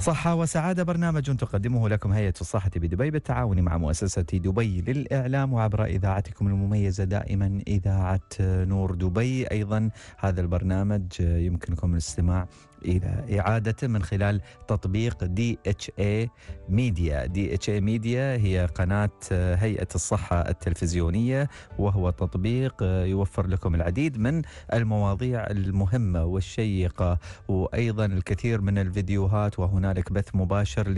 صحة وسعادة برنامج تقدمه لكم هيئة الصحة بدبي بالتعاون مع مؤسسة دبي للإعلام وعبر إذاعتكم المميزة دائما إذاعة نور دبي أيضا هذا البرنامج يمكنكم الاستماع إلى إعادته من خلال تطبيق دي اتش اي ميديا دي اتش اي ميديا هي قناة هيئة الصحة التلفزيونية وهو تطبيق يوفر لكم العديد من المواضيع المهمة والشيقة وأيضا الكثير من الفيديوهات وهنالك بث مباشر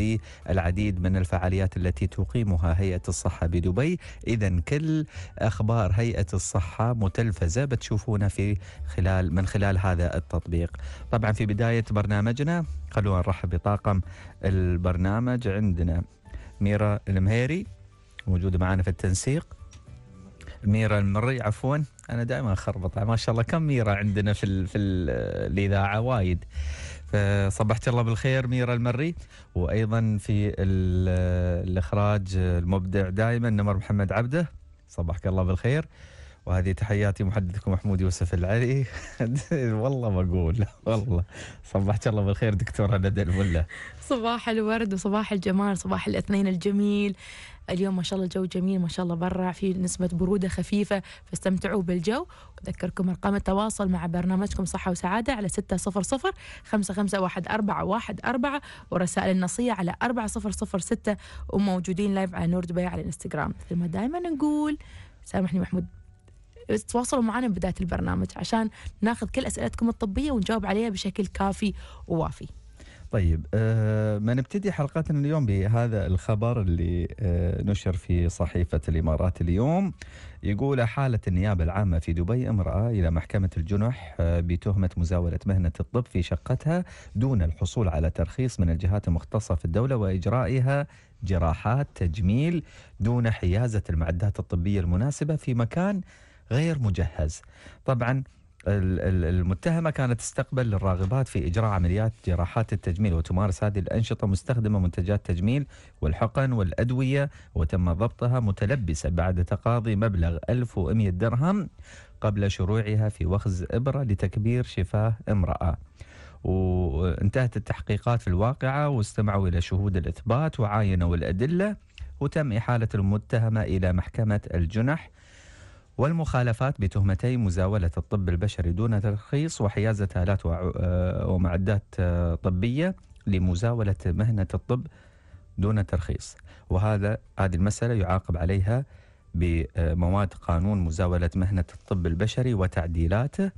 للعديد من الفعاليات التي تقيمها هيئة الصحة بدبي إذا كل أخبار هيئة الصحة متلفزة بتشوفونها في خلال من خلال هذا التطبيق طبعا في بداية بداية برنامجنا خلونا نرحب بطاقم البرنامج عندنا ميرا المهيري موجودة معنا في التنسيق ميرا المري عفوا انا دائما اخربط ما شاء الله كم ميرا عندنا في الـ في الـ الاذاعه وايد فصبحت الله بالخير ميرا المري وايضا في الاخراج المبدع دائما نمر محمد عبده صبحك الله بالخير وهذه تحياتي محدثكم محمود يوسف العلي والله ما اقول والله صبحت الله بالخير دكتوره ندى الملا صباح الورد وصباح الجمال صباح الاثنين الجميل اليوم ما شاء الله الجو جميل ما شاء الله برا في نسبة برودة خفيفة فاستمتعوا بالجو وذكركم أرقام التواصل مع برنامجكم صحة وسعادة على ستة صفر صفر خمسة خمسة واحد أربعة واحد أربعة ورسائل النصية على أربعة صفر صفر ستة وموجودين لايف على نور دبي على الانستغرام مثل ما دائما نقول سامحني محمود تواصلوا معنا بداية البرنامج عشان ناخذ كل أسئلتكم الطبية ونجاوب عليها بشكل كافي ووافي طيب آه، ما نبتدي حلقتنا اليوم بهذا الخبر اللي آه، نشر في صحيفة الإمارات اليوم يقول حالة النيابة العامة في دبي امرأة إلى محكمة الجنح آه، بتهمة مزاولة مهنة الطب في شقتها دون الحصول على ترخيص من الجهات المختصة في الدولة وإجرائها جراحات تجميل دون حيازة المعدات الطبية المناسبة في مكان غير مجهز طبعا المتهمة كانت تستقبل الراغبات في إجراء عمليات جراحات التجميل وتمارس هذه الأنشطة مستخدمة منتجات تجميل والحقن والأدوية وتم ضبطها متلبسة بعد تقاضي مبلغ 1100 درهم قبل شروعها في وخز إبرة لتكبير شفاه امرأة وانتهت التحقيقات في الواقعة واستمعوا إلى شهود الإثبات وعاينوا الأدلة وتم إحالة المتهمة إلى محكمة الجنح والمخالفات بتهمتي مزاولة الطب البشري دون ترخيص وحيازة آلات آه، ومعدات آه، طبية لمزاولة مهنة الطب دون ترخيص وهذا هذه المسألة يعاقب عليها بمواد قانون مزاولة مهنة الطب البشري وتعديلاته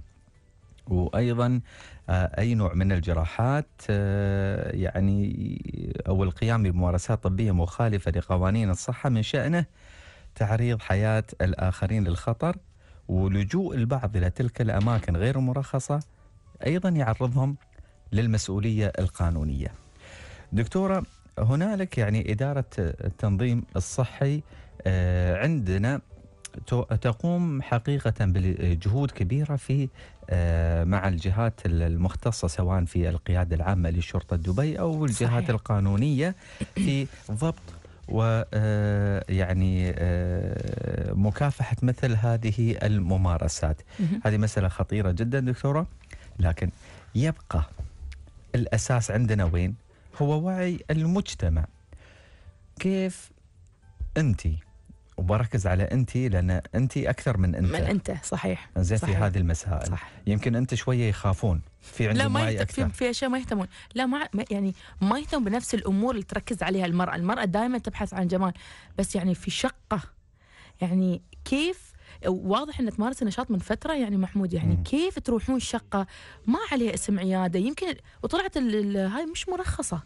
وايضا آه، اي نوع من الجراحات يعني او القيام بممارسات طبيه مخالفه لقوانين الصحه من شانه تعريض حياة الآخرين للخطر ولجوء البعض إلى تلك الأماكن غير المرخصة أيضا يعرضهم للمسؤولية القانونية دكتورة هنالك يعني إدارة التنظيم الصحي آه، عندنا تقوم حقيقة بجهود كبيرة في آه، مع الجهات المختصة سواء في القيادة العامة لشرطة دبي أو الجهات صحيح. القانونية في ضبط ويعني آه، آه، مكافحة مثل هذه الممارسات هذه مسألة خطيرة جدا دكتورة لكن يبقى الأساس عندنا وين هو وعي المجتمع كيف أنت وبركز على انت لان انت اكثر من انت من انت صحيح زين في هذه المسائل صح. يمكن انت شويه يخافون في عندهم لا ما وعي أكثر. في اشياء ما يهتمون لا ما يعني ما يهتم بنفس الامور اللي تركز عليها المراه المراه دائما تبحث عن جمال بس يعني في شقه يعني كيف واضح انك تمارس النشاط من فتره يعني محمود يعني مم. كيف تروحون شقه ما عليها اسم عياده يمكن وطلعت هاي مش مرخصه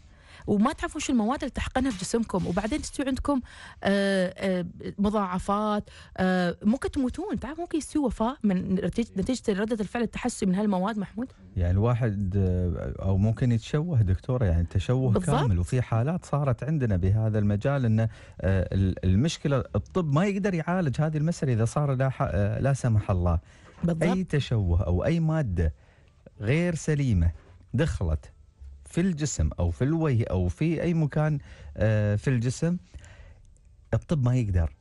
وما تعرفون شو المواد اللي تحقنها في جسمكم وبعدين تستوي عندكم آه، آه، مضاعفات آه، ممكن تموتون تعرف ممكن يستوي وفاه من نتيجه رده الفعل التحسي من هالمواد محمود يعني الواحد او ممكن يتشوه دكتوره يعني تشوه بالضبط. كامل وفي حالات صارت عندنا بهذا المجال ان المشكله الطب ما يقدر يعالج هذه المساله اذا صار لا لا سمح الله بالضبط. اي تشوه او اي ماده غير سليمه دخلت في الجسم او في الوجه او في اي مكان آه، في الجسم الطب ما يقدر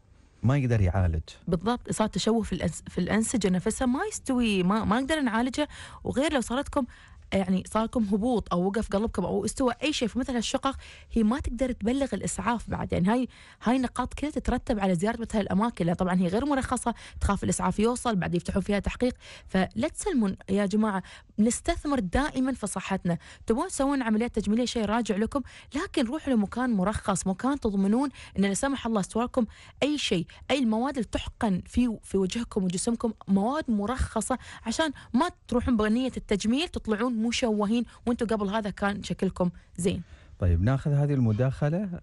ما يقدر يعالج بالضبط صار تشوه في الأنس في الانسجه نفسها ما يستوي ما ما نقدر نعالجه وغير لو صارتكم يعني صار لكم هبوط او وقف قلبكم او استوى اي شيء في مثل هالشقق هي ما تقدر تبلغ الاسعاف بعد يعني هاي هاي نقاط كلها تترتب على زياره مثل الاماكن لأ طبعا هي غير مرخصه تخاف الاسعاف يوصل بعد يفتحون فيها تحقيق فلا تسلمون يا جماعه نستثمر دائما في صحتنا تبون تسوون عمليات تجميلية شيء راجع لكم لكن روحوا لمكان مرخص مكان تضمنون أن لا سمح الله استواكم أي شيء أي المواد اللي تحقن في في وجهكم وجسمكم مواد مرخصة عشان ما تروحون بنية التجميل تطلعون مشوهين وانتم قبل هذا كان شكلكم زين طيب ناخذ هذه المداخلة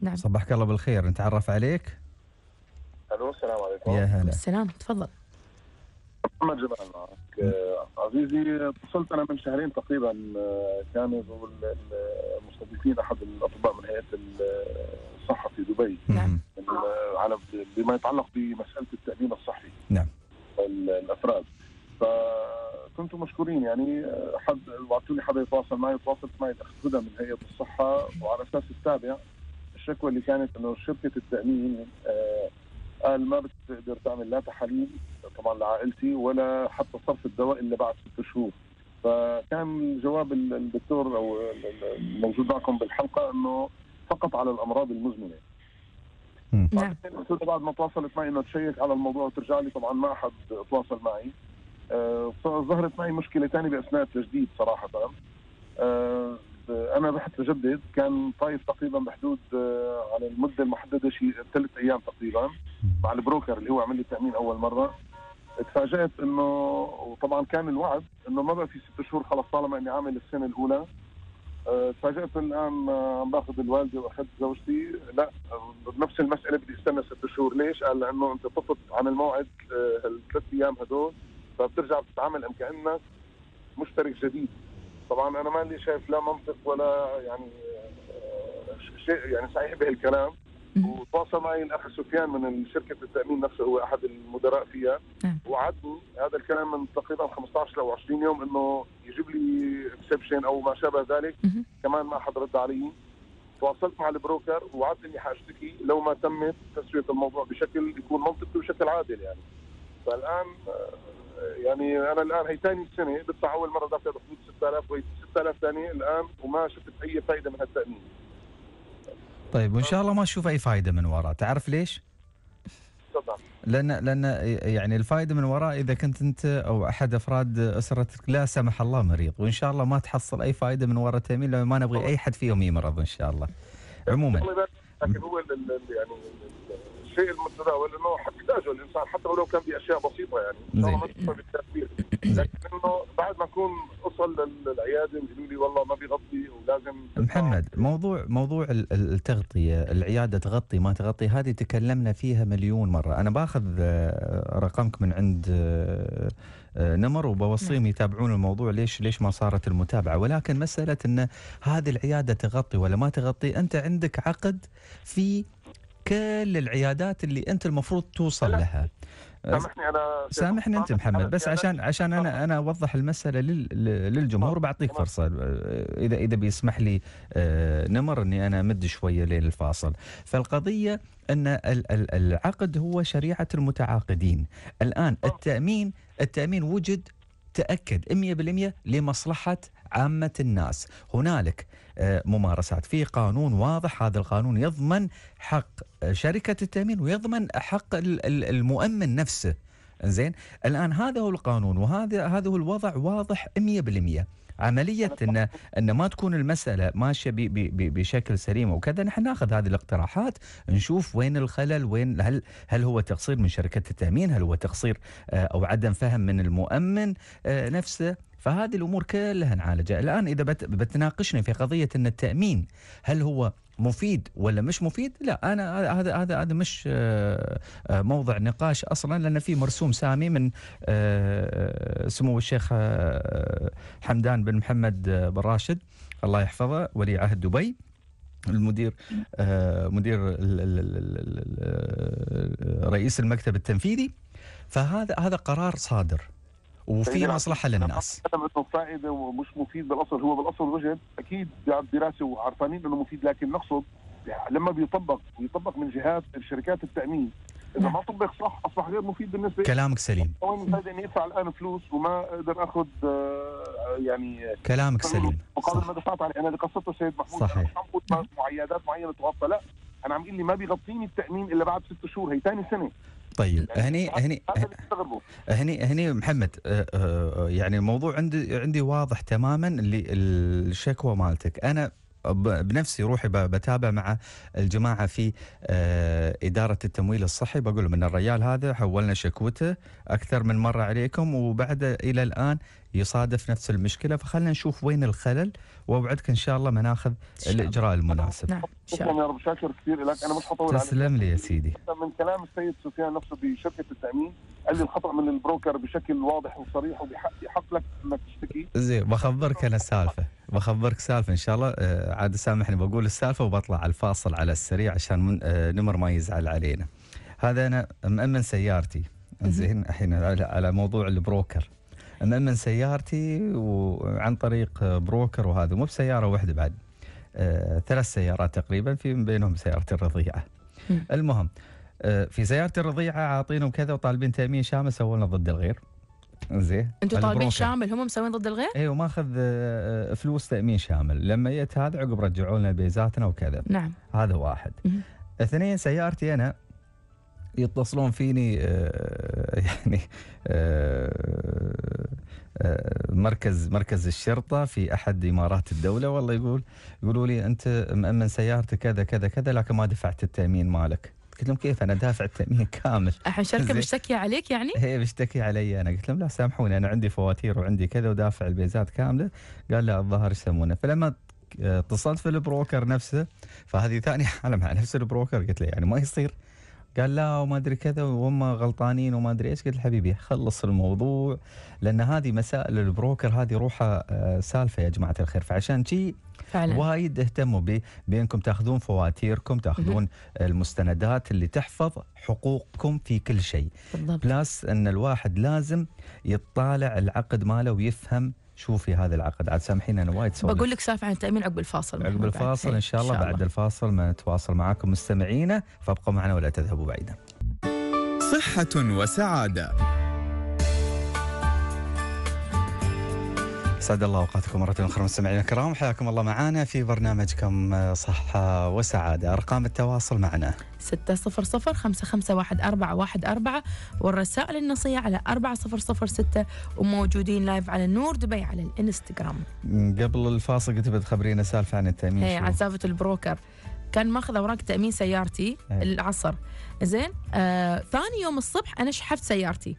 نعم صبحك الله بالخير نتعرف عليك الو السلام عليكم يا هلا السلام تفضل محمد جمال معك عزيزي اتصلت انا من شهرين تقريبا آه، كانوا المستضيفين احد الاطباء من هيئه الصحه في دبي نعم على بما يتعلق بمساله التامين الصحي نعم الافراد فكنتوا مشكورين يعني آه، حد وعدتوا لي حدا يتواصل معي وتواصلت معي الاخت من هيئه الصحه وعلى اساس التابع الشكوى اللي كانت انه شركه التامين آه قال ما بتقدر تعمل لا تحاليل طبعا لعائلتي ولا حتى صرف الدواء الا بعد ست شهور فكان جواب الدكتور او الموجود معكم بالحلقه انه فقط على الامراض المزمنه نعم بعد ما تواصلت معي انه تشيك على الموضوع وترجع لي طبعا ما حد تواصل معي ظهرت آه، فظهرت معي مشكله ثانيه باثناء التجديد صراحه آه، انا رحت بجدد كان طايف تقريبا بحدود آه، على المده المحدده شيء ثلاث ايام تقريبا مع البروكر اللي هو عمل لي التامين اول مره تفاجات انه وطبعا كان الوعد انه ما بقى في ست شهور خلص طالما اني عامل السنه الاولى آه، تفاجات الان عم باخذ الوالده واخذت زوجتي لا بنفس المساله بدي استنى ست شهور ليش؟ قال لانه انت طفت عن الموعد آه، الثلاث ايام هدول فبترجع بتتعامل كانك مشترك جديد طبعا انا ما لي شايف لا منطق ولا يعني آه، شيء يعني صحيح بهالكلام وتواصل معي الاخ سفيان من شركه التامين نفسه هو احد المدراء فيها نعم. وعدني هذا الكلام من تقريبا 15 ل 20 يوم انه يجيب لي اكسبشن او ما شابه ذلك كمان ما حد رد علي تواصلت مع البروكر وعدني اني حاشتكي لو ما تمت تسويه الموضوع بشكل يكون منطقي وبشكل عادل يعني فالان آه، يعني انا الان هي ثاني سنه بدفع اول مره دفعت بحدود 6000 وهي 6000 ثانيه الان وما شفت اي فائده من هالتامين طيب وان شاء الله ما اشوف اي فائده من وراء تعرف ليش؟ تفضل لان لان يعني الفائده من وراء اذا كنت انت او احد افراد اسرتك لا سمح الله مريض وان شاء الله ما تحصل اي فائده من وراء التامين لان ما نبغي اي حد فيهم يمرض ان شاء الله عموما لكن هو يعني الشيء المتداول انه حتحتاجه الانسان حتى ولو كان باشياء بسيطه يعني لكن انه بعد ما اكون اصل للعياده ويقولوا لي والله ما بيغطي ولازم محمد موضوع موضوع التغطيه العياده تغطي ما تغطي هذه تكلمنا فيها مليون مره انا باخذ آه، رقمك من عند آه، آه، نمر وبوصيهم نعم. يتابعون الموضوع ليش ليش ما صارت المتابعه ولكن مساله ان هذه العياده تغطي ولا ما تغطي انت عندك عقد في كل العيادات اللي انت المفروض توصل لها سامحني انا سامحني انت محمد بس عشان عشان انا انا اوضح المساله للجمهور بعطيك فرصه اذا اذا بيسمح لي آه، نمر اني انا امد شويه للفاصل فالقضيه ان العقد هو شريعه المتعاقدين الان التامين التامين وجد تاكد 100% لمصلحه عامه الناس هنالك آه، ممارسات في قانون واضح هذا القانون يضمن حق شركة التأمين ويضمن حق المؤمن نفسه زين الآن هذا هو القانون وهذا هذا هو الوضع واضح 100% عملية أن أن ما تكون المسألة ماشية بشكل سليم وكذا نحن ناخذ هذه الاقتراحات نشوف وين الخلل وين هل هل هو تقصير من شركة التأمين هل هو تقصير آه، أو عدم فهم من المؤمن آه، نفسه فهذه الامور كلها نعالجها الان اذا بت... بتناقشنا في قضيه ان التامين هل هو مفيد ولا مش مفيد لا انا هذا هذا هذا مش آه، آه، موضع نقاش اصلا لان في مرسوم سامي من آه، سمو الشيخ حمدان بن محمد بن راشد الله يحفظه ولي عهد دبي المدير مدير رئيس المكتب التنفيذي فهذا هذا قرار صادر وفي مصلحه للناس انه فائده ومش مفيد بالاصل هو بالاصل وجد اكيد دراسه وعرفانين انه مفيد لكن نقصد لما بيطبق بيطبق من جهات شركات التامين اذا ما طبق صح اصبح غير مفيد بالنسبه كلامك سليم هو هذا اني ادفع الان فلوس وما اقدر اخذ آه، يعني كلامك سليم مقابل ما دفعت عليه انا اللي قصته سيد محمود صحيح مش عم بقول معينه تغطى لا انا عم يقول لي ما بيغطيني التامين الا بعد ست شهور هي ثاني سنه طيب هني هني هني هني محمد آه، آه، آه، يعني الموضوع عندي عندي واضح تماما اللي الشكوى مالتك انا بنفسي روحي بتابع مع الجماعه في اداره التمويل الصحي بقول لهم ان الرجال هذا حولنا شكوته اكثر من مره عليكم وبعد الى الان يصادف نفس المشكله فخلنا نشوف وين الخلل واوعدك ان شاء الله ما ناخذ الاجراء المناسب نعم شكرا يا رب شاكر كثير لك انا مش حطول تسلم لي يا سيدي من كلام السيد سفيان نفسه بشركه التامين قال لي الخطا من البروكر بشكل واضح وصريح وبحق لك انك تشتكي زين بخبرك انا السالفه بخبرك سالفه ان شاء الله آه، عاد سامحني بقول السالفه وبطلع على الفاصل على السريع عشان آه، نمر ما يزعل علينا هذا انا مأمن سيارتي زين الحين على موضوع البروكر مأمن سيارتي وعن طريق بروكر وهذا مو بسياره واحده بعد آه، ثلاث سيارات تقريبا في من بينهم سيارة الرضيعه المهم آه، في سيارتي الرضيعه عاطينهم كذا وطالبين تامين شامل سوولنا ضد الغير زين انتم طالبين شامل هم مسوين ضد الغير؟ ايوه اخذ آه، فلوس تامين شامل، لما جت هذا عقب رجعوا لنا بيزاتنا وكذا. نعم. هذا واحد. مم. اثنين سيارتي انا يتصلون فيني يعني مركز مركز الشرطه في احد امارات الدوله والله يقول يقولوا لي انت مامن سيارتك كذا كذا كذا لكن ما دفعت التامين مالك قلت لهم كيف انا دافع التامين كامل الحين شركه مشتكي عليك يعني؟ هي مشتكي علي انا قلت لهم لا سامحوني انا عندي فواتير وعندي كذا ودافع البيزات كامله قال لا الظاهر يسمونه فلما اتصلت في البروكر نفسه فهذه ثاني حاله مع نفس البروكر قلت له يعني ما يصير قال لا وما ادري كذا وهم غلطانين وما ادري ايش قلت حبيبي خلص الموضوع لان هذه مسائل البروكر هذه روحها آه، سالفه يا جماعه الخير فعشان شي فعلا. وايد اهتموا بانكم تاخذون فواتيركم تاخذون المستندات اللي تحفظ حقوقكم في كل شيء بالضبط. بلاس ان الواحد لازم يطالع العقد ماله ويفهم شوفي هذا العقد عاد سامحيني انا وايد سولف بقول لك سالفه عن التامين عقب الفاصل عقب الفاصل ان شاء الله بعد الفاصل ما نتواصل معاكم مستمعينا فابقوا معنا ولا تذهبوا بعيدا صحه وسعاده سعد الله اوقاتكم مره اخرى مستمعينا الكرام حياكم الله معنا في برنامجكم آه، صحه وسعاده ارقام التواصل معنا 600 551 والرسائل النصيه على 4006 وموجودين لايف على نور دبي على الانستغرام قبل الفاصل كنت بتخبرينا سالفه عن التامين هي عن سالفه البروكر كان ماخذ اوراق تامين سيارتي هي. العصر زين آه ثاني يوم الصبح انا شحفت سيارتي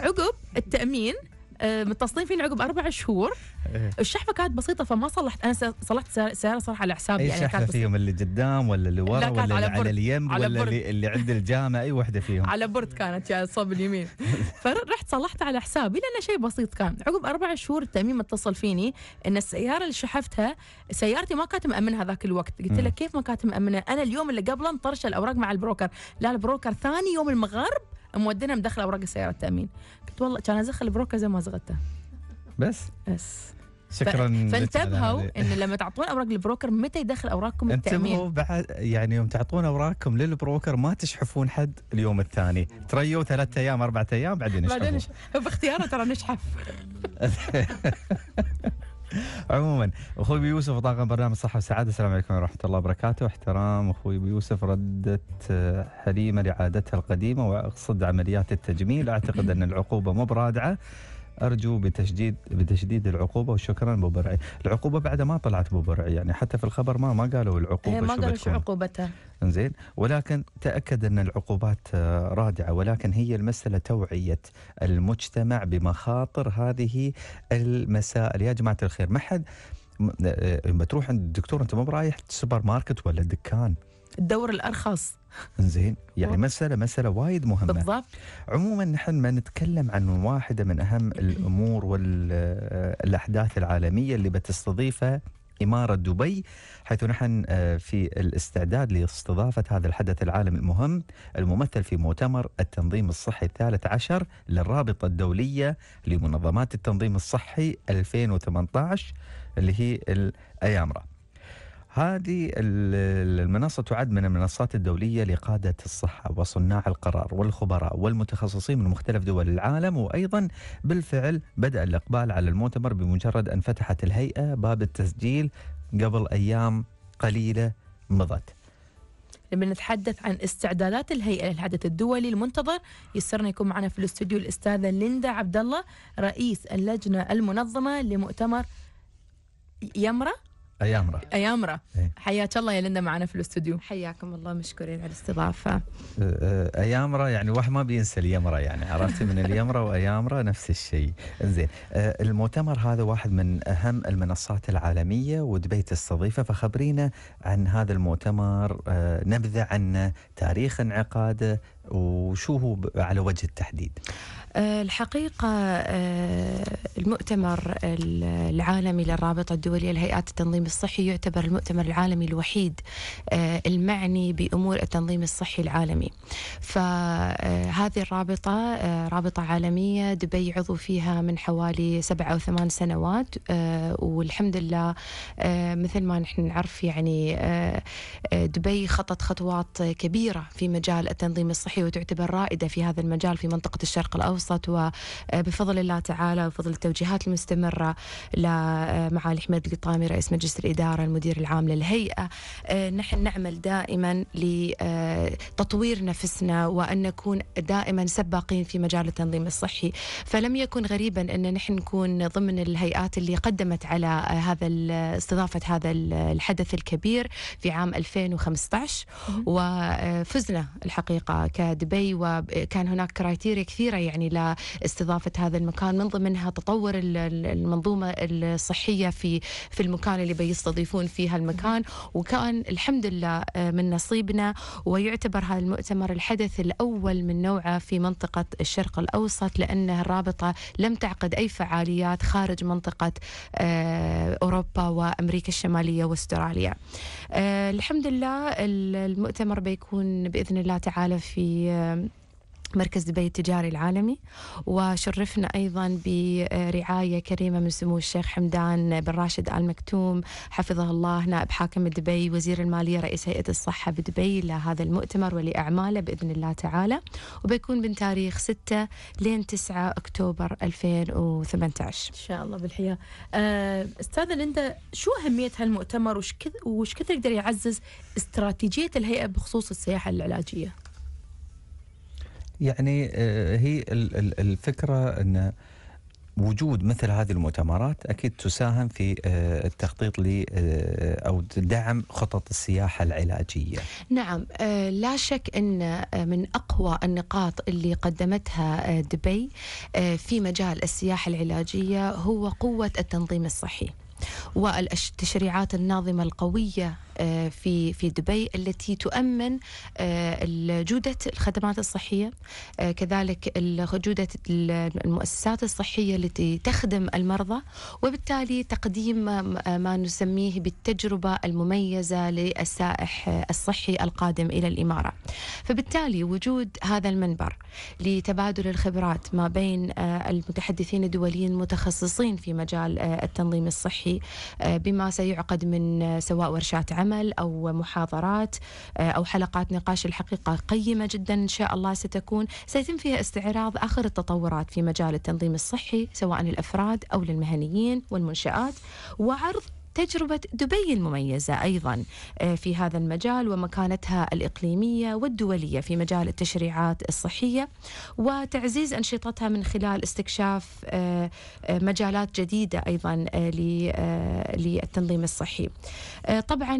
عقب التامين آه، متصلين فيني عقب اربع شهور إيه. الشحفه كانت بسيطه فما صلحت انا صلحت سياره صراحه على حسابي اي يعني شحفه فيهم اللي قدام ولا اللي ورا ولا اللي على, على ولا اللي, اللي عند الجامع اي وحده فيهم على برد كانت يعني صوب اليمين فرحت صلحت على حسابي لانه شيء بسيط كان عقب اربع شهور التامين اتصل فيني ان السياره اللي شحفتها سيارتي ما كانت مامنها ذاك الوقت قلت له كيف ما كانت مامنه انا اليوم اللي قبله مطرشه الاوراق مع البروكر لا البروكر ثاني يوم المغرب مودينها مدخله اوراق السياره التامين والله كان ازخ البروكه زي ما زغته بس بس شكرا فانتبهوا ان لما تعطون اوراق البروكر متى يدخل اوراقكم التامين انتبهوا بعد يعني يوم تعطون اوراقكم للبروكر ما تشحفون حد اليوم الثاني تريوا ثلاثة ايام اربعة ايام بعدين يشحفون بعدين باختياره ترى نشحف عموما اخوي بيوسف وطاقم برنامج صحه وسعاده السلام عليكم ورحمه الله وبركاته احترام اخوي بيوسف ردت آه، حليمه لعادتها القديمه واقصد عمليات التجميل اعتقد ان العقوبه مو برادعه ارجو بتشديد بتشديد العقوبه وشكرا ابو برعي، العقوبه بعدها ما طلعت ابو برعي يعني حتى في الخبر ما ما قالوا العقوبه إيه، ما قالوا شو عقوبتها زين ولكن تاكد ان العقوبات آه، رادعه ولكن هي المساله توعيه المجتمع بمخاطر هذه المسائل يا جماعه الخير ما حد آه، آه، لما تروح عند الدكتور انت مو برايح سوبر ماركت ولا دكان الدور الارخص زين يعني مسألة مسألة وايد مهمة بالضبط عموما نحن ما نتكلم عن واحدة من أهم الأمور والأحداث آه، العالمية اللي بتستضيفها إمارة دبي حيث نحن آه، في الاستعداد لاستضافة هذا الحدث العالمي المهم الممثل في مؤتمر التنظيم الصحي الثالث عشر للرابطة الدولية لمنظمات التنظيم الصحي 2018 اللي هي الأيامرة هذه المنصة تعد من المنصات الدولية لقادة الصحة وصناع القرار والخبراء والمتخصصين من مختلف دول العالم وأيضا بالفعل بدأ الإقبال على المؤتمر بمجرد أن فتحت الهيئة باب التسجيل قبل أيام قليلة مضت لما نتحدث عن استعدادات الهيئه للحدث الدولي المنتظر يسرنا يكون معنا في الاستوديو الاستاذه ليندا عبد الله رئيس اللجنه المنظمه لمؤتمر يمرأ ايامرا ايامرا إيه. حياك الله يا لندا معنا في الاستوديو حياكم الله مشكورين على الاستضافه أه، أه، ايامرا يعني واحد ما بينسى اليمرا يعني عرفتي من اليمرا وايامرا نفس الشيء زين أه، المؤتمر هذا واحد من اهم المنصات العالميه ودبي تستضيفه فخبرينا عن هذا المؤتمر نبذه عنه تاريخ انعقاده وشو هو على وجه التحديد آه، الحقيقة آه، المؤتمر العالمي للرابطة الدولية لهيئات التنظيم الصحي يعتبر المؤتمر العالمي الوحيد آه، المعني بأمور التنظيم الصحي العالمي فهذه الرابطة رابطة عالمية دبي عضو فيها من حوالي سبع أو ثمان سنوات والحمد لله مثل ما نحن نعرف يعني دبي خطت خطوات كبيرة في مجال التنظيم الصحي وتعتبر رائدة في هذا المجال في منطقة الشرق الأوسط خاصة وبفضل الله تعالى وبفضل التوجيهات المستمرة لمعالي حميد القطامي رئيس مجلس الإدارة المدير العام للهيئة نحن نعمل دائما لتطوير نفسنا وأن نكون دائما سباقين في مجال التنظيم الصحي فلم يكن غريبا أن نحن نكون ضمن الهيئات اللي قدمت على هذا استضافة هذا الحدث الكبير في عام 2015 وفزنا الحقيقة كدبي وكان هناك كرايتيريا كثيرة يعني إلى استضافة هذا المكان من ضمنها تطور المنظومة الصحية في في المكان اللي بيستضيفون فيها المكان وكان الحمد لله آه، من نصيبنا ويعتبر هذا المؤتمر الحدث الأول من نوعه في منطقة الشرق الأوسط لان الرابطة لم تعقد أي فعاليات خارج منطقة آه، أوروبا وأمريكا الشمالية واستراليا آه، الحمد لله المؤتمر بيكون بإذن الله تعالى في مركز دبي التجاري العالمي وشرفنا أيضا برعاية كريمة من سمو الشيخ حمدان بن راشد آل مكتوم حفظه الله نائب حاكم دبي وزير المالية رئيس هيئة الصحة بدبي لهذا المؤتمر ولأعماله بإذن الله تعالى وبيكون من تاريخ 6 لين 9 أكتوبر 2018 إن شاء الله بالحياة آه، أستاذة ليندا شو أهمية هالمؤتمر وش كثر يقدر يعزز استراتيجية الهيئة بخصوص السياحة العلاجية؟ يعني آه، هي الفكره ان وجود مثل هذه المؤتمرات اكيد تساهم في آه، التخطيط ل آه، او دعم خطط السياحه العلاجيه. نعم لا شك ان من اقوى النقاط اللي قدمتها دبي في مجال السياحه العلاجيه هو قوه التنظيم الصحي. والتشريعات الناظمة القوية آه، في في دبي التي تؤمن آه، جودة الخدمات الصحية آه، كذلك جودة المؤسسات الصحية التي تخدم المرضى وبالتالي تقديم ما نسميه بالتجربة المميزة للسائح الصحي القادم إلى الإمارة فبالتالي وجود هذا المنبر لتبادل الخبرات ما بين آه، المتحدثين الدوليين المتخصصين في مجال آه، التنظيم الصحي آه، بما سيعقد من سواء ورشات عمل أو محاضرات أو حلقات نقاش الحقيقة قيمة جدا إن شاء الله ستكون سيتم فيها استعراض آخر التطورات في مجال التنظيم الصحي سواء للأفراد أو للمهنيين والمنشآت وعرض تجربة دبي المميزة أيضا آه، في هذا المجال ومكانتها الإقليمية والدولية في مجال التشريعات الصحية وتعزيز أنشطتها من خلال استكشاف آه، آه، مجالات جديدة أيضا للتنظيم الصحي طبعا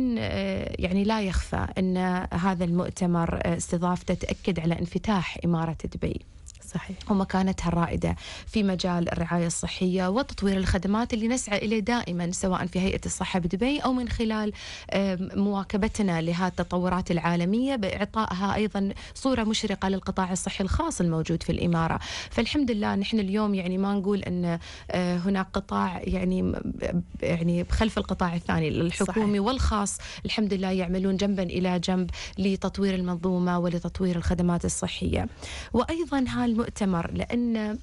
يعني لا يخفى أن هذا المؤتمر استضافته تأكد على انفتاح إمارة دبي صحيح. ومكانتها الرائدة في مجال الرعاية الصحية وتطوير الخدمات اللي نسعى إليه دائما سواء في هيئة الصحة بدبي أو من خلال مواكبتنا لهذه التطورات العالمية بإعطائها أيضا صورة مشرقة للقطاع الصحي الخاص الموجود في الإمارة فالحمد لله نحن اليوم يعني ما نقول أن آه، هناك قطاع يعني يعني خلف القطاع الثاني الحكومي صحيح. والخاص الحمد لله يعملون جنبا إلى جنب لتطوير المنظومة ولتطوير الخدمات الصحية وأيضا هالم المؤتمر لأن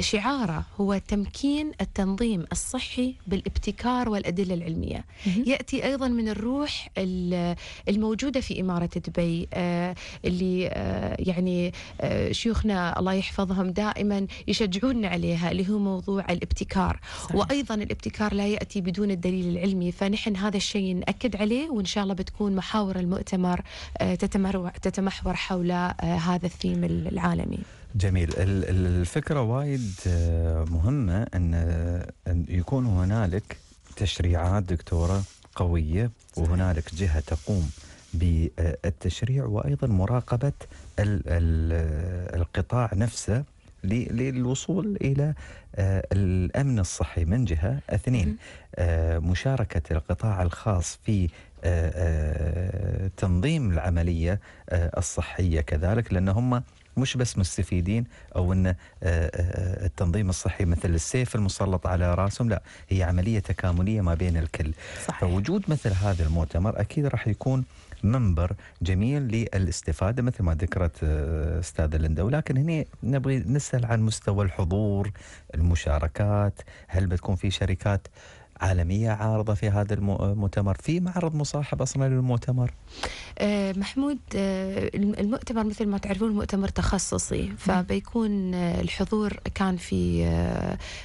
شعاره هو تمكين التنظيم الصحي بالابتكار والأدلة العلمية يأتي أيضا من الروح الموجودة في إمارة دبي آه، اللي آه، يعني آه، شيوخنا الله يحفظهم دائما يشجعوننا عليها اللي هو موضوع الابتكار صحيح. وأيضا الابتكار لا يأتي بدون الدليل العلمي فنحن هذا الشيء نأكد عليه وإن شاء الله بتكون محاور المؤتمر تتمحور حول هذا الثيم العالمي جميل الفكره وايد آه، مهمه آه، ان يكون هنالك تشريعات دكتوره قويه وهنالك جهه تقوم بالتشريع وايضا مراقبه القطاع نفسه للوصول الى آه، الامن الصحي من جهه، اثنين مشاركه القطاع الخاص في تنظيم العمليه الصحيه كذلك لان هم مش بس مستفيدين او ان آه، آه، التنظيم الصحي مثل السيف المسلط على راسهم لا هي عمليه تكامليه ما بين الكل صحيح. فوجود مثل هذا المؤتمر اكيد راح يكون منبر جميل للاستفاده مثل ما ذكرت آه، استاذ لندا ولكن هنا نبغي نسال عن مستوى الحضور المشاركات هل بتكون في شركات عالمية عارضة في هذا المؤتمر في معرض مصاحب أصلا للمؤتمر آه، محمود آه، المؤتمر مثل ما تعرفون مؤتمر تخصصي فبيكون آه، الحضور كان في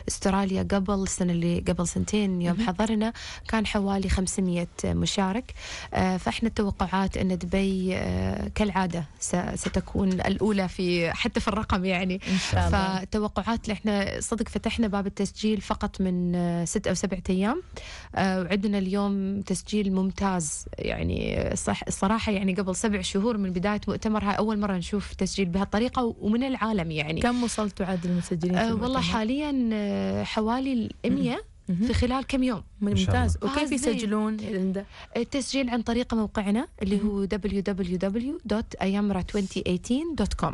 استراليا قبل السنة اللي قبل سنتين يوم حضرنا كان حوالي 500 مشارك فإحنا التوقعات أن دبي كالعادة ستكون الأولى في حتى في الرقم يعني إن شاء الله. احنا صدق فتحنا باب التسجيل فقط من ست أو سبعة أيام الايام آه، وعندنا اليوم تسجيل ممتاز يعني صح الصراحه يعني قبل سبع شهور من بدايه مؤتمرها اول مره نشوف تسجيل بهالطريقه ومن العالم يعني كم وصلتوا عدد المسجلين آه، والله حاليا آه، حوالي 100 في خلال كم يوم ممتاز وكيف يسجلون التسجيل عن طريق موقعنا اللي هو www.ayamra2018.com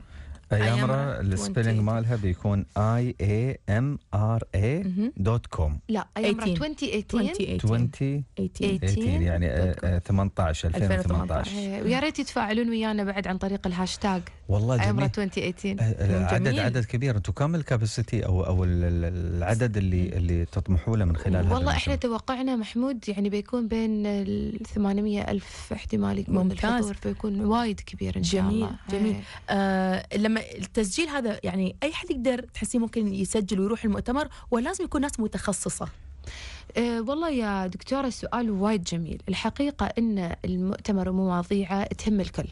ايامرا السبيلنج مالها بيكون اي اي ام ار اي دوت كوم لا ايامرا 2018 2018 يعني 18 2018 إيه، ويا ريت يتفاعلون ويانا بعد عن طريق الهاشتاج والله جميل عمره آه، 2018 آه، عدد عدد كبير انتم كم الكاباسيتي او او العدد اللي اللي تطمحوا له من خلال والله احنا توقعنا محمود يعني بيكون بين 800 الف احتمال يكون ممتاز الحضور فيكون وايد كبير ان شاء جميل الله جميل جميل إيه. آه لما التسجيل هذا يعني اي حد يقدر تحسين ممكن يسجل ويروح المؤتمر ولازم يكون ناس متخصصه أه والله يا دكتورة السؤال وايد جميل الحقيقة أن المؤتمر ومواضيعه تهم الكل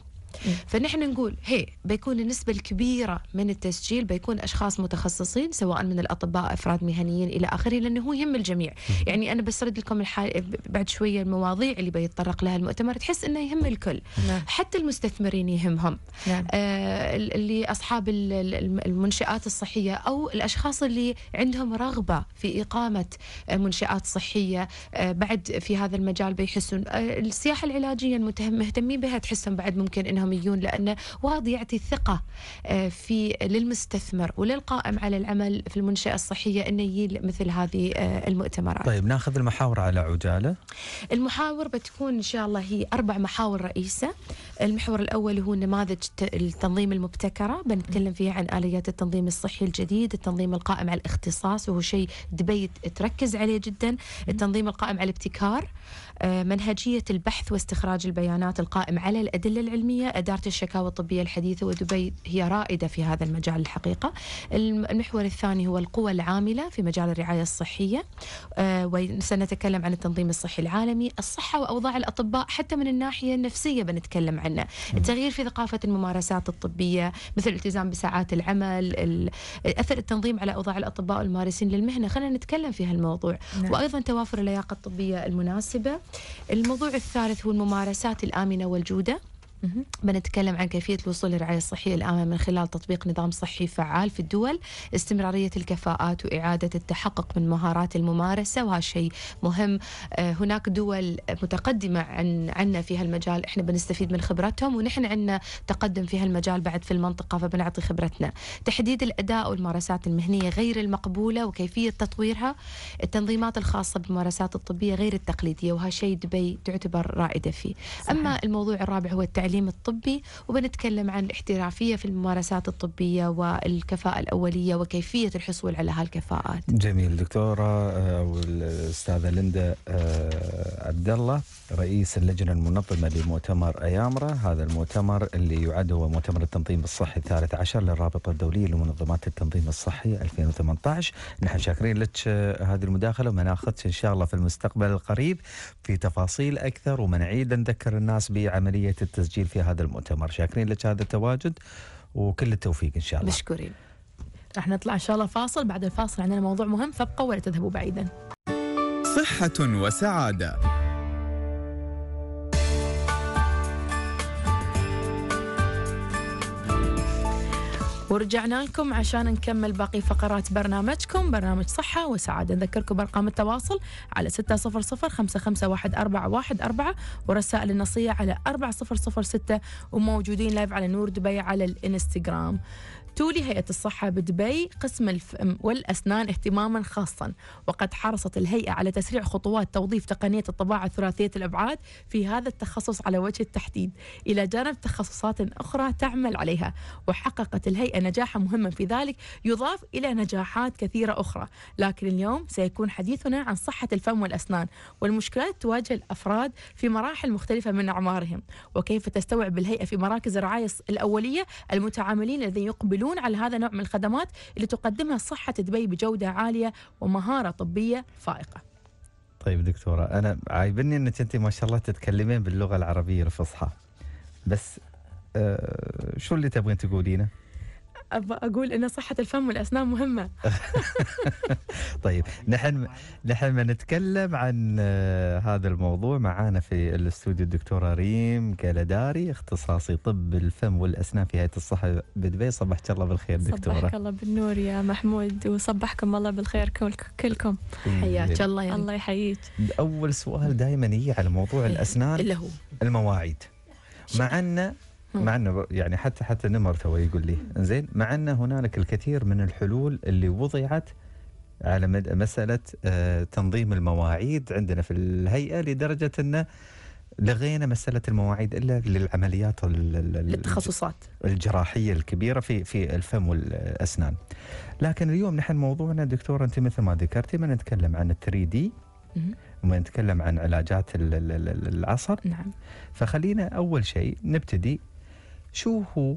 فنحن نقول هي بيكون النسبة الكبيرة من التسجيل بيكون أشخاص متخصصين سواء من الأطباء أفراد مهنيين إلى آخره لأنه هو يهم الجميع يعني أنا بسرد لكم الحال بعد شوية المواضيع اللي بيتطرق لها المؤتمر تحس أنه يهم الكل نعم. حتى المستثمرين يهمهم نعم. آه اللي أصحاب المنشآت الصحية أو الأشخاص اللي عندهم رغبة في إقامة منشآت صحية آه بعد في هذا المجال بيحسون آه السياحة العلاجية المهتمين بها تحسهم بعد ممكن أنهم السهاميون لأنه وهذا يعطي ثقة آه، في للمستثمر وللقائم على العمل في المنشأة الصحية أنه يجي مثل هذه آه، المؤتمرات طيب ناخذ المحاور على عجالة المحاور بتكون إن شاء الله هي أربع محاور رئيسة المحور الأول هو نماذج التنظيم المبتكرة بنتكلم فيها عن آليات التنظيم الصحي الجديد التنظيم القائم على الاختصاص وهو شيء دبي تركز عليه جدا التنظيم القائم على الابتكار آه، منهجية البحث واستخراج البيانات القائم على الأدلة العلمية إدارة الشكاوى الطبية الحديثة ودبي هي رائدة في هذا المجال الحقيقة المحور الثاني هو القوى العاملة في مجال الرعاية الصحية آه، وسنتكلم عن التنظيم الصحي العالمي الصحة وأوضاع الأطباء حتى من الناحية النفسية بنتكلم عنها التغيير في ثقافة الممارسات الطبية مثل الالتزام بساعات العمل أثر التنظيم على أوضاع الأطباء والممارسين للمهنة خلينا نتكلم في هالموضوع نعم. وأيضا توافر اللياقة الطبية المناسبة الموضوع الثالث هو الممارسات الآمنة والجودة بنتكلم عن كيفية الوصول للرعاية الصحية الآمنة من خلال تطبيق نظام صحي فعال في الدول استمرارية الكفاءات وإعادة التحقق من مهارات الممارسة وهذا شيء مهم آه، هناك دول متقدمة عن عنا في هالمجال إحنا بنستفيد من خبرتهم ونحن عنا تقدم في هالمجال بعد في المنطقة فبنعطي خبرتنا تحديد الأداء والممارسات المهنية غير المقبولة وكيفية تطويرها التنظيمات الخاصة بالممارسات الطبية غير التقليدية وهذا شيء دبي تعتبر رائدة فيه صحيح. أما الموضوع الرابع هو التعليم التعليم الطبي وبنتكلم عن الاحترافية في الممارسات الطبية والكفاءة الأولية وكيفية الحصول على هالكفاءات جميل دكتورة آه، والاستاذه ليندا آه، عبد الله رئيس اللجنة المنظمة لمؤتمر أيامرة هذا المؤتمر اللي يعد هو مؤتمر التنظيم الصحي الثالث عشر للرابطة الدولية لمنظمات التنظيم الصحي 2018 نحن شاكرين لك آه، هذه المداخلة ومناخذك إن شاء الله في المستقبل القريب في تفاصيل أكثر ومنعيد نذكر الناس بعملية التسجيل التسجيل في هذا المؤتمر شاكرين لك هذا التواجد وكل التوفيق إن شاء الله مشكورين راح نطلع إن شاء الله فاصل بعد الفاصل عندنا موضوع مهم فابقوا ولا تذهبوا بعيدا صحة وسعادة ورجعنا لكم عشان نكمل باقي فقرات برنامجكم برنامج صحة وسعادة نذكركم بأرقام التواصل على ستة صفر صفر خمسة خمسة واحد أربعة واحد أربعة ورسائل النصية على أربعة صفر صفر ستة وموجودين لايف على نور دبي على الانستغرام تولي هيئة الصحة بدبي قسم الفم والأسنان اهتماما خاصا وقد حرصت الهيئة على تسريع خطوات توظيف تقنية الطباعة ثلاثية الأبعاد في هذا التخصص على وجه التحديد إلى جانب تخصصات أخرى تعمل عليها وحققت الهيئة نجاحا مهما في ذلك يضاف إلى نجاحات كثيرة أخرى لكن اليوم سيكون حديثنا عن صحة الفم والأسنان والمشكلات تواجه الأفراد في مراحل مختلفة من أعمارهم وكيف تستوعب الهيئة في مراكز الرعاية الأولية المتعاملين الذين يقبلون يعتمدون على هذا النوع من الخدمات اللي تقدمها صحة دبي بجودة عالية ومهارة طبية فائقة طيب دكتورة أنا عايبني أنك أنت ما شاء الله تتكلمين باللغة العربية الفصحى بس آه شو اللي تبغين تقولينه؟ أبغى أقول أن صحة الفم والأسنان مهمة طيب نحن نحن ما نتكلم عن آه، هذا الموضوع معانا في الاستوديو الدكتورة ريم كالداري اختصاصي طب الفم والأسنان في هيئة الصحة بدبي صبحك الله بالخير دكتورة صبحك الله بالنور يا محمود وصبحكم الله بالخير كلكم حياك الله يعني. الله يحييك أول سؤال دائما هي على موضوع إيه، الأسنان اللي هو المواعيد مع أن مع انه يعني حتى حتى نمر تو يقول لي زين مع ان هنالك الكثير من الحلول اللي وضعت على مساله آه، تنظيم المواعيد عندنا في الهيئه لدرجه انه لغينا مساله المواعيد الا للعمليات التخصصات الجراحيه الكبيره في في الفم والاسنان. لكن اليوم نحن موضوعنا دكتور انت مثل ما ذكرتي ما نتكلم عن 3 دي وما نتكلم عن علاجات العصر نعم فخلينا اول شيء نبتدي شو هو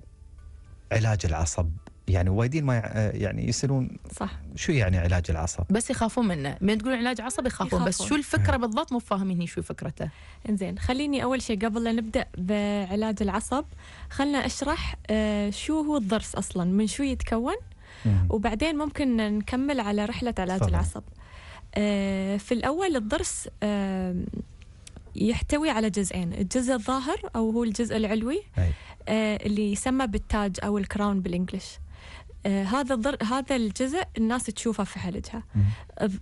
علاج العصب يعني وايدين ما يعني يسالون صح شو يعني علاج العصب بس يخافون منه من تقول علاج عصب يخافون, يخافون. بس شو الفكره إيه. بالضبط مو فاهمين شو فكرته انزين خليني اول شيء قبل لا نبدا بعلاج العصب خلنا اشرح آه، شو هو الضرس اصلا من شو يتكون وبعدين ممكن نكمل على رحله علاج صح. العصب آه، في الاول الضرس يحتوي على جزئين الجزء الظاهر أو هو الجزء العلوي أي. آه، اللي يسمى بالتاج أو الكراون بالإنجلش آه، هذا الضر... هذا الجزء الناس تشوفه في حلجها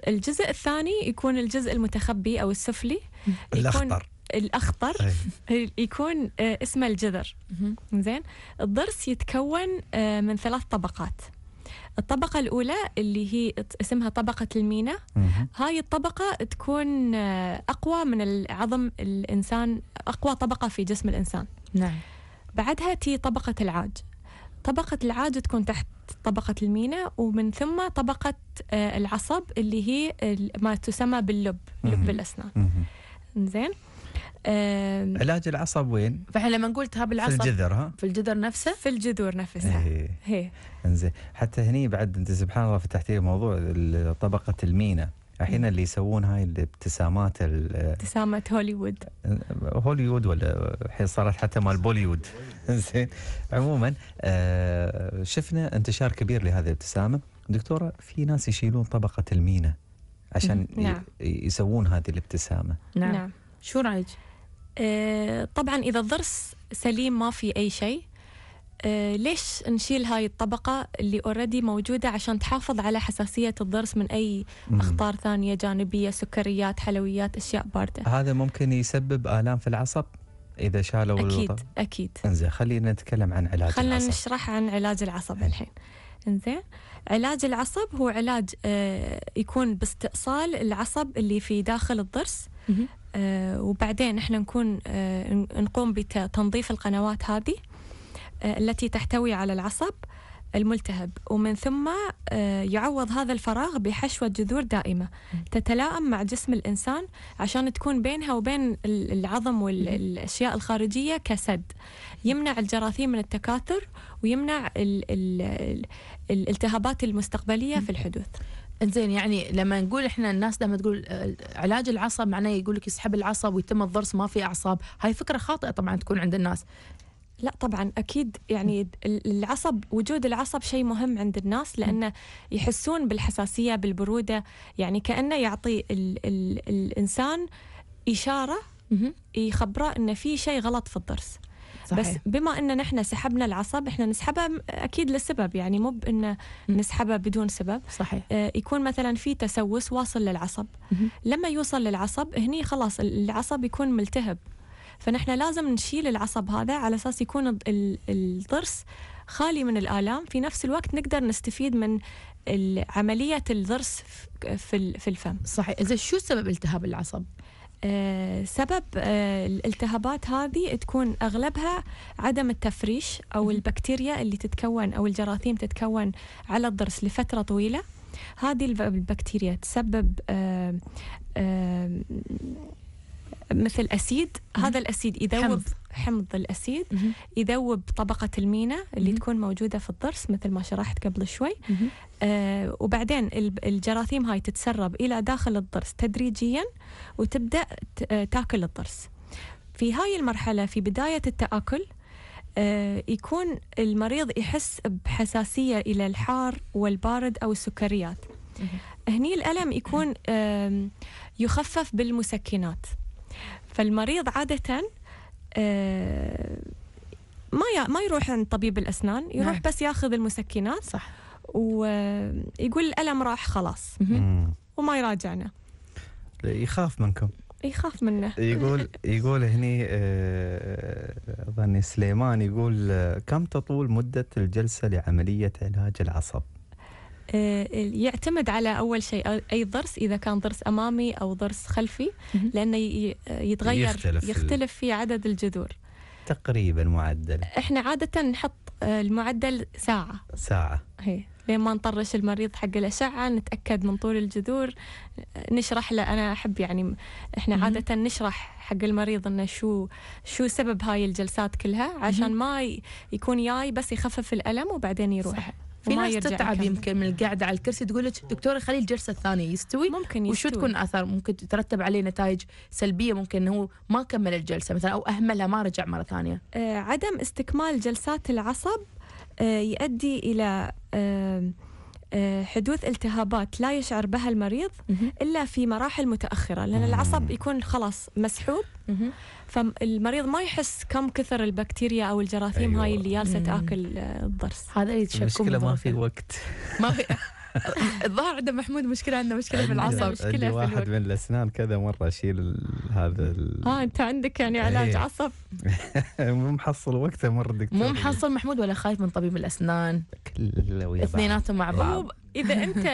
الجزء الثاني يكون الجزء المتخبي او السفلي الاخطر الاخطر أي. يكون آه، اسمه الجذر زين الضرس يتكون من ثلاث طبقات الطبقة الأولى اللي هي اسمها طبقة المينا هاي الطبقة تكون آه، أقوى من العظم الإنسان أقوى طبقة في جسم الإنسان نعم بعدها تي طبقة العاج طبقة العاج تكون تحت طبقة المينا ومن ثم طبقة آه، العصب اللي هي ما تسمى باللب لب الأسنان زين علاج العصب وين؟ فاحنا لما نقول تهاب العصب في الجذر ها؟ في الجذر نفسه؟ في الجذور نفسها ايه. ايه. انزين حتى هني بعد انت سبحان الله فتحتي موضوع طبقه المينا الحين اللي يسوون هاي الابتسامات ابتسامة هوليوود هوليوود ولا الحين صارت حتى مال بوليوود زين عموما آه شفنا انتشار كبير لهذه الابتسامة دكتورة في ناس يشيلون طبقة المينا عشان نعم. يسوون هذه الابتسامة نعم, نعم. شو رأيك؟ آه، طبعا إذا الضرس سليم ما في أي شيء آه، ليش نشيل هاي الطبقة اللي اوريدي موجودة عشان تحافظ على حساسية الضرس من أي أخطار ثانية جانبية سكريات حلويات أشياء باردة هذا ممكن يسبب آلام في العصب إذا شالوا أكيد الوضع. أكيد إنزين خلينا نتكلم عن علاج خلنا العصب خلينا نشرح عن علاج العصب الحين إنزين علاج العصب هو علاج آه، يكون باستئصال العصب اللي في داخل الضرس آه، وبعدين احنا نكون آه، نقوم بتنظيف القنوات هذه آه، التي تحتوي على العصب الملتهب ومن ثم يعوض هذا الفراغ بحشوة جذور دائمة تتلائم مع جسم الإنسان عشان تكون بينها وبين العظم والأشياء الخارجية كسد يمنع الجراثيم من التكاثر ويمنع الالتهابات المستقبلية في الحدوث انزين يعني لما نقول احنا الناس لما تقول آه، علاج العصب معناه يقول لك يسحب العصب ويتم الضرس ما في اعصاب هاي فكره خاطئه طبعا تكون عند الناس لا طبعا اكيد يعني العصب وجود العصب شيء مهم عند الناس لانه يحسون بالحساسيه بالبروده يعني كانه يعطي الـ الـ الانسان اشاره يخبره ان في شيء غلط في الضرس صحيح. بس بما ان نحن سحبنا العصب احنا نسحبها اكيد لسبب يعني مو بان نسحبها بدون سبب صحيح آه يكون مثلا في تسوس واصل للعصب مم. لما يوصل للعصب هني خلاص العصب يكون ملتهب فنحن لازم نشيل العصب هذا على اساس يكون الضرس خالي من الآلام في نفس الوقت نقدر نستفيد من عملية الضرس في الفم صحيح إذا شو سبب التهاب العصب؟ آه، سبب آه، الالتهابات هذه تكون اغلبها عدم التفريش او البكتيريا اللي تتكون او الجراثيم تتكون على الضرس لفتره طويله هذه البكتيريا تسبب آه، مثل اسيد هذا الاسيد يذوب حمض, حمض الاسيد يذوب طبقه المينا اللي تكون موجوده في الضرس مثل ما شرحت قبل شوي آه وبعدين الجراثيم هاي تتسرب الى داخل الضرس تدريجيا وتبدا آه، تاكل الضرس في هاي المرحله في بدايه التاكل آه، يكون المريض يحس بحساسية إلى الحار والبارد أو السكريات هني الألم يكون يخفف بالمسكنات فالمريض عادة آه، ما ما يروح عند طبيب الأسنان يروح نعم. بس ياخذ المسكنات صح ويقول الألم راح خلاص وما يراجعنا يخاف منكم يخاف منه يقول يقول هني آه، اظني سليمان يقول آه، كم تطول مده الجلسه لعمليه علاج العصب؟ آه، يعتمد على اول شيء اي ضرس اذا كان ضرس امامي او ضرس خلفي لانه يتغير يختلف, يختلف في عدد الجذور تقريبا معدل احنا عاده نحط آه، المعدل ساعه ساعه هي لما نطرش المريض حق الأشعة نتأكد من طول الجذور نشرح له أنا أحب يعني إحنا عادة نشرح حق المريض إنه شو شو سبب هاي الجلسات كلها عشان ما يكون جاي بس يخفف الألم وبعدين يروح صح. في ناس تتعب يمكن من القعده على الكرسي تقول لك دكتوره خلي الجلسه الثانيه يستوي ممكن يستوي وشو تكون اثار ممكن تترتب عليه نتائج سلبيه ممكن هو ما كمل الجلسه مثلا او اهملها ما رجع مره ثانيه آه عدم استكمال جلسات العصب آه يؤدي الى آه, آه، حدوث التهابات لا يشعر بها المريض الا في مراحل متاخره لان العصب يكون خلاص مسحوب فالمريض ما يحس كم كثر البكتيريا او الجراثيم أيوة. هاي اللي جالسه تاكل آه، الضرس هذا اللي المشكله ما في وقت ما في الظاهر عند محمود مشكله عنده مشكله في العصب مشكله عندي واحد من الاسنان كذا مره اشيل هذا ال... اه انت عندك يعني إيه. علاج ايه. عصب مو محصل وقته مره دكتور مو محصل محمود ولا خايف من طبيب الاسنان كله اثنيناتهم مع بعض اذا انت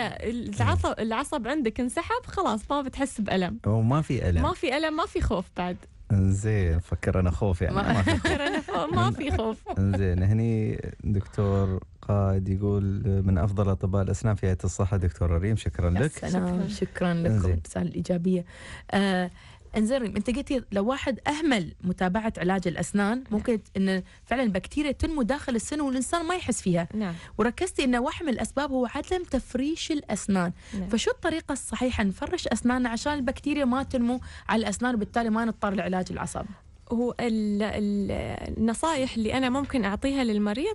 العصب العصب عندك انسحب خلاص ما بتحس بالم وما في الم ما في الم ما في خوف بعد زين فكر انا خوف يعني ما فكر انا خوف ما في خوف زين هني دكتور قائد يقول من افضل اطباء الاسنان في هيئه الصحه دكتور ريم شكرا لك شكرا شكرا لكم الرساله الايجابيه آه انزين انت قلتي لو واحد اهمل متابعه علاج الاسنان ممكن ان فعلا البكتيريا تنمو داخل السن والانسان ما يحس فيها نعم. وركزتي ان واحد من الاسباب هو عدم تفريش الاسنان نعم. فشو الطريقه الصحيحه نفرش اسناننا عشان البكتيريا ما تنمو على الاسنان وبالتالي ما نضطر لعلاج العصب هو النصائح اللي أنا ممكن أعطيها للمريض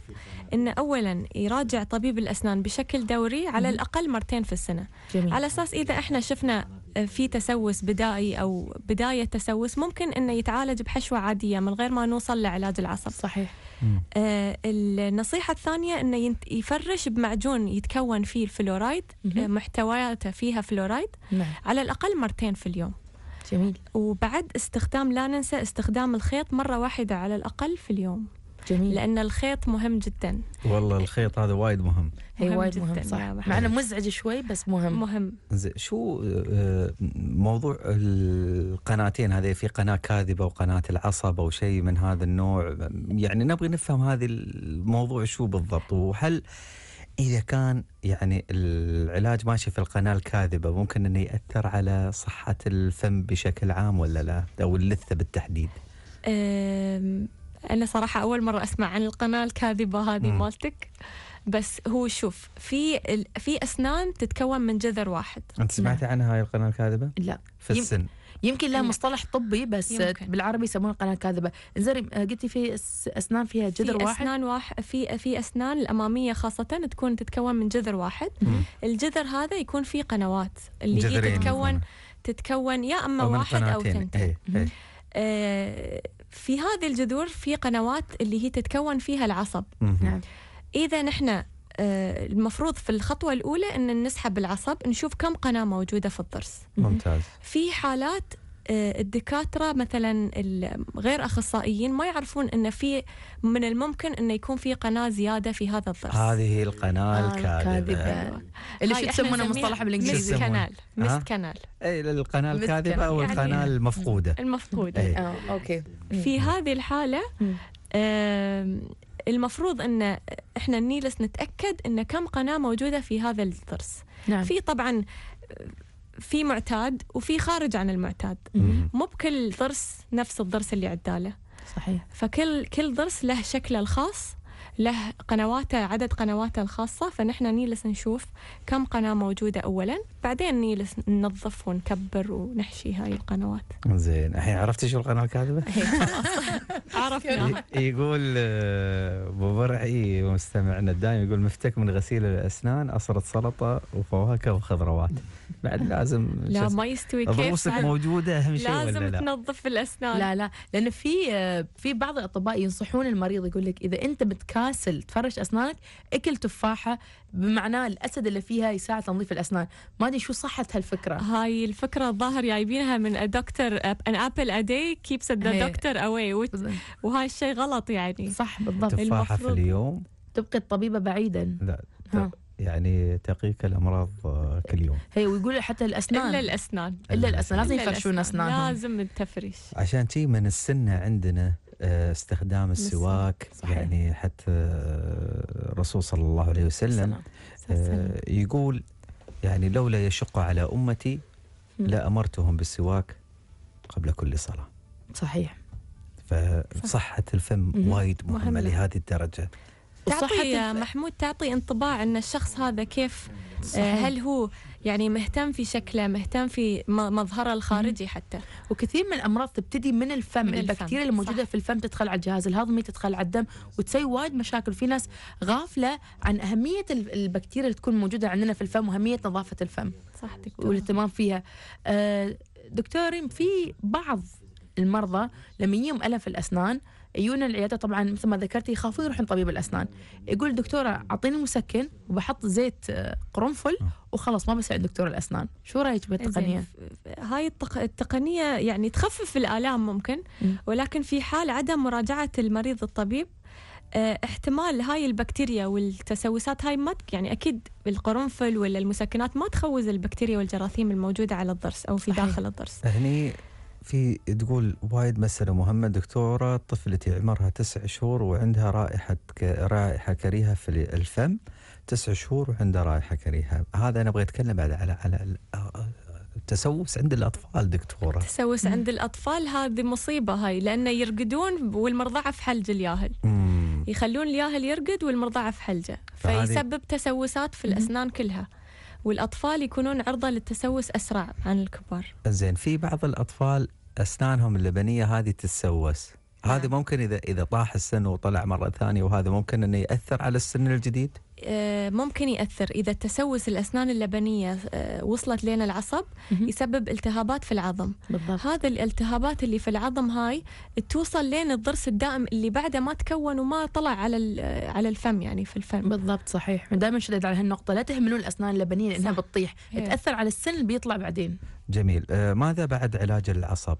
أن أولا يراجع طبيب الأسنان بشكل دوري على الأقل مرتين في السنة جميل. على أساس إذا إحنا شفنا في تسوس بدائي او بدايه تسوس ممكن انه يتعالج بحشوه عاديه من غير ما نوصل لعلاج العصب صحيح آه النصيحه الثانيه انه يفرش بمعجون يتكون فيه الفلورايد آه، محتوياته فيها فلورايد نعم. على الاقل مرتين في اليوم جميل وبعد استخدام لا ننسى استخدام الخيط مره واحده على الاقل في اليوم جميل. لأن الخيط مهم جدا والله الخيط هذا وايد مهم هي وايد مهم صح مع انه مزعج شوي بس مهم مهم شو آه، موضوع القناتين هذه في قناه كاذبه وقناه العصب او شيء من هذا النوع يعني نبغي نفهم هذه الموضوع شو بالضبط وهل اذا كان يعني العلاج ماشي في القناه الكاذبه ممكن انه ياثر على صحه الفم بشكل عام ولا لا او اللثه بالتحديد أنا صراحة أول مرة أسمع عن القناة الكاذبة هذه مالتك بس هو شوف في في أسنان تتكون من جذر واحد أنت سمعتي نعم. عنها عن هاي القناة الكاذبة؟ لا في السن يمكن لها إيه. مصطلح طبي بس يمكن. بالعربي يسمونها قناه كاذبه انزين قلتي في اسنان فيها جذر في واحد في اسنان واحد في في اسنان الاماميه خاصه تكون تتكون من جذر واحد مم. الجذر هذا يكون فيه قنوات اللي هي تتكون مم. تتكون يا اما واحد او ثنتين في هذه الجذور في قنوات اللي هي تتكون فيها العصب نعم اذا نحن آه، المفروض في الخطوة الأولى أن نسحب العصب نشوف كم قناة موجودة في الضرس ممتاز في حالات آه، الدكاتره مثلا غير اخصائيين ما يعرفون ان في من الممكن انه يكون في قناه زياده في هذا الضرس هذه هي القناه آه الكاذبه آه. اللي شو تسمونه مصطلح بالانجليزي كانال آه. مست كانال اي القناه الكاذبه او يعني القناه المفقوده المفقوده أي. اه اوكي في هذه الحاله المفروض ان احنا نيلس نتاكد ان كم قناه موجوده في هذا الضرس نعم. في طبعا في معتاد وفي خارج عن المعتاد مو بكل ضرس نفس الضرس اللي عداله صحيح فكل كل ضرس له شكله الخاص له قنواته عدد قنواته الخاصة فنحن نجلس نشوف كم قناة موجودة أولا بعدين نجلس ننظف ونكبر ونحشي هاي القنوات زين الحين عرفتي شو القناة الكاذبة؟ إيه، عرفنا يقول آه، أبو برعي إيه، مستمعنا الدائم يقول مفتك من غسيل الأسنان اصرت سلطة وفواكه وخضروات بعد لازم لا ما يستوي كيف ضروسك موجودة أهم شيء لازم ولا لا؟ تنظف الأسنان لا لا لأن في آه، في بعض الأطباء ينصحون المريض يقول لك إذا أنت متكار غاسل تفرش اسنانك اكل تفاحه بمعناه الاسد اللي فيها يساعد تنظيف الاسنان ما ادري شو صحه هالفكره هاي الفكره الظاهر جايبينها من دكتور ان ابل ا داي كيبس ذا دكتور اواي وهاي الشيء غلط يعني صح بالضبط تفاحه في اليوم تبقي الطبيبه بعيدا لا ها. يعني تقيك الامراض آه، كل يوم هي ويقول حتى الاسنان الا الاسنان الا الاسنان لازم يفرشون اسنانهم لازم التفريش عشان شي من السنه عندنا آه، استخدام السواك صحيح. يعني حتى آه، الرسول صلى الله عليه وسلم آه، يقول يعني لولا يشق على أمتي لأمرتهم بالسواك قبل كل صلاة صحيح فصحة الفم وايد مهمة, مهمة لهذه الدرجة تعطي يا محمود تعطي انطباع ان الشخص هذا كيف صحيح. هل هو يعني مهتم في شكله مهتم في مظهره الخارجي حتى وكثير من الامراض تبتدي من الفم من البكتيريا اللي موجوده في الفم تدخل على الجهاز الهضمي تدخل على الدم وتسوي وايد مشاكل في ناس غافله عن اهميه البكتيريا اللي تكون موجوده عندنا في الفم واهميه نظافه الفم صح دكتور والاهتمام فيها آه دكتور في بعض المرضى لما يجيهم الم في الاسنان يجون العياده طبعا مثل ما ذكرتي يخافون يروحون طبيب الاسنان يقول دكتوره اعطيني مسكن وبحط زيت آه، قرنفل آه. وخلص ما بساعد دكتور الاسنان شو رايك بالتقنيه هاي التقنيه يعني تخفف الالام ممكن ولكن في حال عدم مراجعه المريض الطبيب آه، احتمال هاي البكتيريا والتسوسات هاي ما يعني اكيد القرنفل ولا المسكنات ما تخوز البكتيريا والجراثيم الموجوده على الضرس او في صحيح. داخل الضرس. هني في تقول وايد مسألة مهمة دكتورة طفلتي عمرها تسع شهور وعندها رائحة ك... رائحة كريهة في الفم تسع شهور وعندها رائحة كريهة هذا أنا أبغى أتكلم على على, على التسوس عند الأطفال دكتورة التسوس عند الأطفال هذه مصيبة هاي لأنه يرقدون والمرضعة في حلج الياهل مم. يخلون الياهل يرقد والمرضعة في حلجه فيسبب تسوسات في الأسنان كلها والاطفال يكونون عرضه للتسوس اسرع عن الكبار. زين في بعض الاطفال أسنانهم اللبنية هذه تتسوس هذا نعم. ممكن اذا اذا طاح السن وطلع مره ثانيه وهذا ممكن انه ياثر على السن الجديد؟ آه، ممكن ياثر اذا تسوس الاسنان اللبنيه آه، وصلت لين العصب يسبب التهابات في العظم بالضبط. هذا الالتهابات اللي في العظم هاي توصل لين الضرس الدائم اللي بعده ما تكون وما طلع على آه، على الفم يعني في الفم بالضبط صحيح دائما شدد على هالنقطه لا تهملون الاسنان اللبنيه لانها بتطيح هي. إيه. تاثر على السن اللي بيطلع بعدين جميل ماذا بعد علاج العصب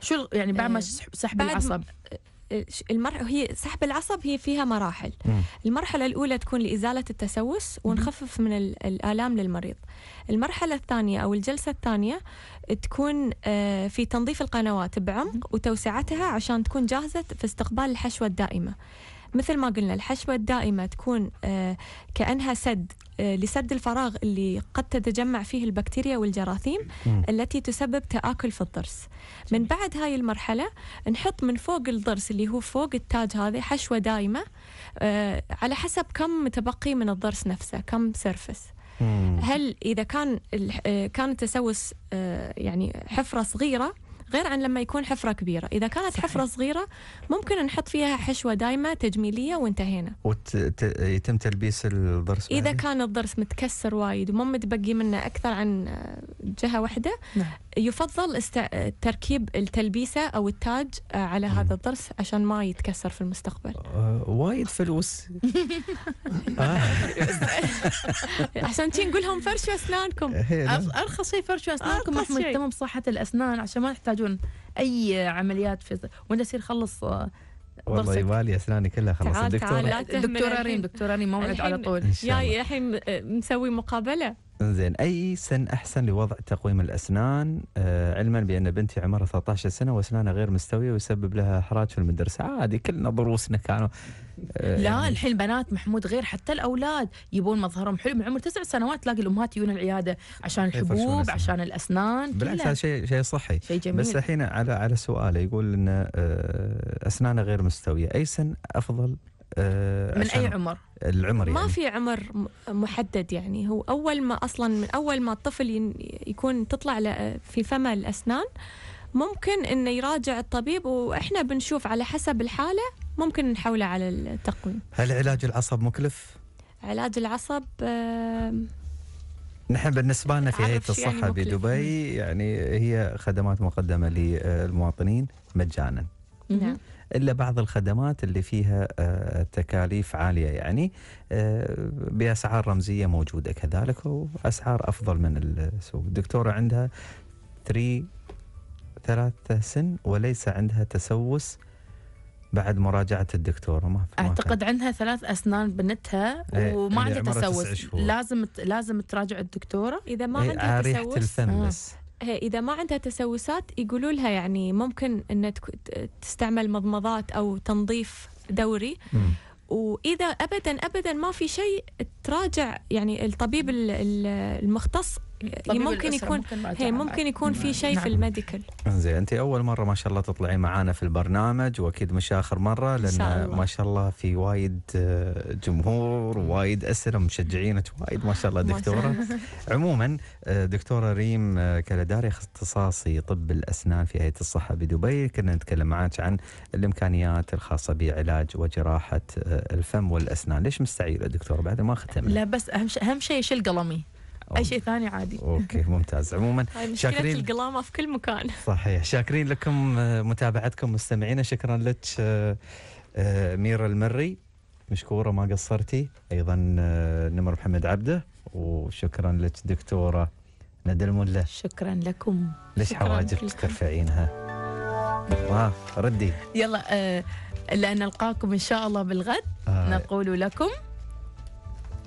شو يعني بعد ما آه، سحب العصب آه، آه، المر... هي سحب العصب هي فيها مراحل مم. المرحلة الأولى تكون لإزالة التسوس ونخفف من ال... الآلام للمريض المرحلة الثانية أو الجلسة الثانية تكون في تنظيف القنوات بعمق وتوسعتها عشان تكون جاهزة في استقبال الحشوة الدائمة مثل ما قلنا الحشوة الدائمة تكون آه، كأنها سد آه، لسد الفراغ اللي قد تتجمع فيه البكتيريا والجراثيم التي تسبب تآكل في الضرس من بعد هاي المرحلة نحط من فوق الضرس اللي هو فوق التاج هذا حشوة دائمة آه، على حسب كم متبقي من الضرس نفسه كم سيرفس هل إذا كان كان التسوس يعني حفرة صغيرة غير عن لما يكون حفرة كبيرة إذا كانت صحيح. حفرة صغيرة ممكن نحط فيها حشوة دايمة تجميلية وانتهينا ويتم وت... تلبيس الضرس إذا كان الضرس متكسر وايد وما متبقي منه أكثر عن جهة واحدة نعم. يفضل است... تركيب التلبيسة أو التاج آه، على هذا الضرس عشان ما يتكسر في المستقبل آه، وايد فلوس آه. عشان تي نقولهم فرشوا أسنانكم إيه، أرخص شيء فرشوا أسنانكم آه، أحمد بصحة الأسنان عشان ما تحتاجون أي عمليات في وأنت يصير خلص والله يبالي اسناني كلها خلاص الدكتوره دكتوره ريم دكتوره ريم موعد على طول جاي الحين مسوي مقابله زين اي سن احسن لوضع تقويم الاسنان آه علما بان بنتي عمرها 13 سنه واسنانها غير مستويه ويسبب لها احراج في المدرسه عادي كلنا ضروسنا كانوا آه لا يعني الحين بنات محمود غير حتى الاولاد يبون مظهرهم حلو من عمر تسع سنوات تلاقي الامهات يجون العياده عشان الحبوب عشان الاسنان بالعكس هذا شيء شيء صحي شيء جميل بس الحين على على سؤاله يقول ان آه، اسنانه غير مستويه اي سن افضل آه، من أي عمر؟ العمر يعني. ما في عمر محدد يعني هو أول ما أصلا من أول ما الطفل يكون تطلع في فمه الأسنان ممكن انه يراجع الطبيب واحنا بنشوف على حسب الحاله ممكن نحوله على التقويم. هل علاج العصب مكلف؟ علاج العصب آه، نحن بالنسبه لنا في هيئه يعني الصحه يعني بدبي يعني هي خدمات مقدمه للمواطنين مجانا. نعم. الا بعض الخدمات اللي فيها آه، تكاليف عاليه يعني آه، باسعار رمزيه موجوده كذلك واسعار افضل من السوق. الدكتوره عندها 3 ثلاثة سن وليس عندها تسوس بعد مراجعة الدكتورة ما في أعتقد عندها ثلاث أسنان بنتها إيه، يعني وما عندها تسوس لازم لازم تراجع الدكتورة إذا ما إيه، عندها تسوس الفم آه. اذا ما عندها تسوسات يقولوا لها يعني ممكن ان تستعمل مضمضات او تنظيف دوري واذا ابدا ابدا ما في شيء تراجع يعني الطبيب المختص ممكن يكون ممكن هي ممكن يكون في نعم. شيء نعم. في الميديكال زين انت اول مره ما شاء الله تطلعي معانا في البرنامج واكيد مش اخر مره لان شاء الله. ما شاء الله في وايد آه، جمهور وايد اسئله مشجعينك وايد ما شاء الله دكتوره عموما آه، دكتوره ريم آه، كلداري اختصاصي طب الاسنان في هيئه الصحه بدبي كنا نتكلم معك عن الامكانيات الخاصه بعلاج وجراحه الفم والاسنان ليش مستعيره دكتوره بعد ما ختمنا لا بس اهم شيء شيل قلمي اي شيء ثاني عادي اوكي ممتاز عموما شاكرين القلامه في كل مكان صحيح شاكرين لكم آه، متابعتكم مستمعينا شكرا لك آه، آه، ميرا المري مشكوره ما قصرتي ايضا نمر محمد عبده وشكرا لك دكتوره ندى الملا شكرا لكم ليش حواجبك ترفعينها؟ آه ردي يلا آه لان نلقاكم ان شاء الله بالغد آه. نقول لكم